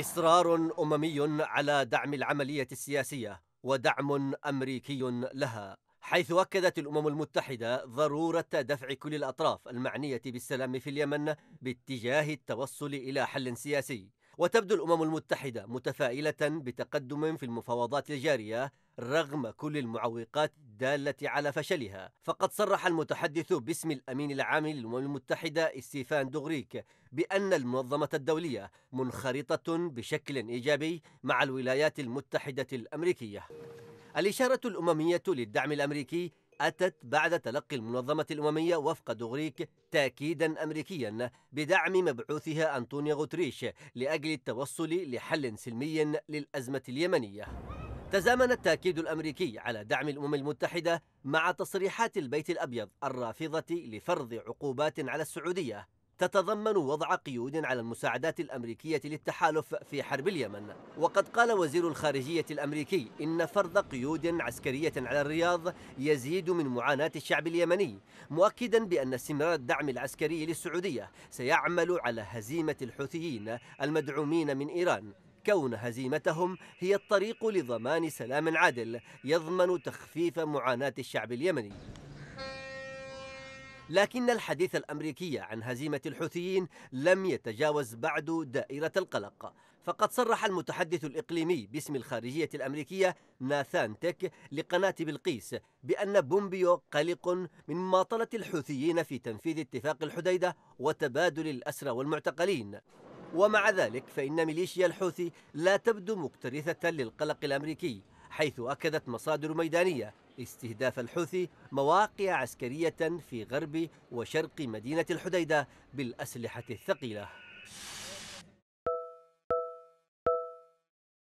إصرار أممي على دعم العملية السياسية ودعم أمريكي لها حيث أكدت الأمم المتحدة ضرورة دفع كل الأطراف المعنية بالسلام في اليمن باتجاه التوصل إلى حل سياسي وتبدو الأمم المتحدة متفائلة بتقدم في المفاوضات الجارية رغم كل المعوقات الدالة على فشلها فقد صرح المتحدث باسم الأمين العام للأمم المتحدة ستيفان دوغريك بأن المنظمة الدولية منخرطة بشكل إيجابي مع الولايات المتحدة الأمريكية الإشارة الأممية للدعم الأمريكي أتت بعد تلقي المنظمة الأممية وفق دوغريك تأكيدا أمريكيا بدعم مبعوثها أنطونيو غوتريش لأجل التوصل لحل سلمي للأزمة اليمنية تزامن التأكيد الأمريكي على دعم الأمم المتحدة مع تصريحات البيت الأبيض الرافضة لفرض عقوبات على السعودية تتضمن وضع قيود على المساعدات الأمريكية للتحالف في حرب اليمن وقد قال وزير الخارجية الأمريكي إن فرض قيود عسكرية على الرياض يزيد من معاناة الشعب اليمني مؤكدا بأن استمرار الدعم العسكري للسعودية سيعمل على هزيمة الحوثيين المدعومين من إيران كون هزيمتهم هي الطريق لضمان سلام عادل يضمن تخفيف معاناة الشعب اليمني لكن الحديث الأمريكي عن هزيمة الحوثيين لم يتجاوز بعد دائرة القلق فقد صرح المتحدث الإقليمي باسم الخارجية الأمريكية ناثان تيك لقناة بلقيس بأن بومبيو قلق من مماطلة الحوثيين في تنفيذ اتفاق الحديدة وتبادل الأسرى والمعتقلين ومع ذلك فإن ميليشيا الحوثي لا تبدو مكترثة للقلق الأمريكي حيث أكدت مصادر ميدانية استهداف الحوثي مواقع عسكرية في غرب وشرق مدينة الحديدة بالأسلحة الثقيلة